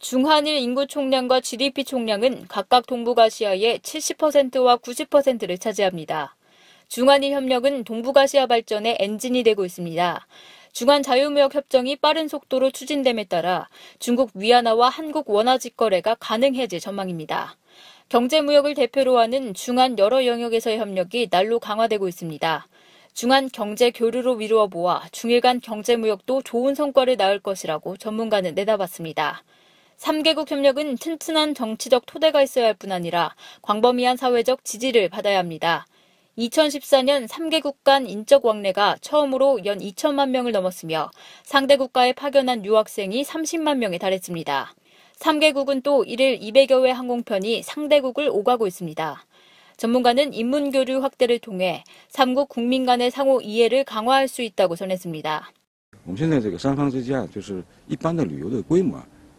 중한일 인구 총량과 GDP 총량은 각각 동북아시아의 70%와 90%를 차지합니다. 중한일 협력은 동북아시아 발전의 엔진이 되고 있습니다. 중한 자유무역 협정이 빠른 속도로 추진됨에 따라 중국 위안화와 한국 원화 직거래가 가능해질 전망입니다. 경제무역을 대표로 하는 중한 여러 영역에서의 협력이 날로 강화되고 있습니다. 중한 경제 교류로 미루어 보아 중일 간 경제무역도 좋은 성과를 낳을 것이라고 전문가는 내다봤습니다. 3개국 협력은 튼튼한 정치적 토대가 있어야 할 뿐 아니라 광범위한 사회적 지지를 받아야 합니다. 2014년 3개국 간 인적 왕래가 처음으로 연 2천만 명을 넘었으며 상대 국가에 파견한 유학생이 30만 명에 달했습니다. 3개국은 또 이를 200여 회 항공편이 상대국을 오가고 있습니다. 전문가는 인문교류 확대를 통해 3국 국민 간의 상호 이해를 강화할 수 있다고 전했습니다. 我们现在这个三方之间就是一般的旅游的规模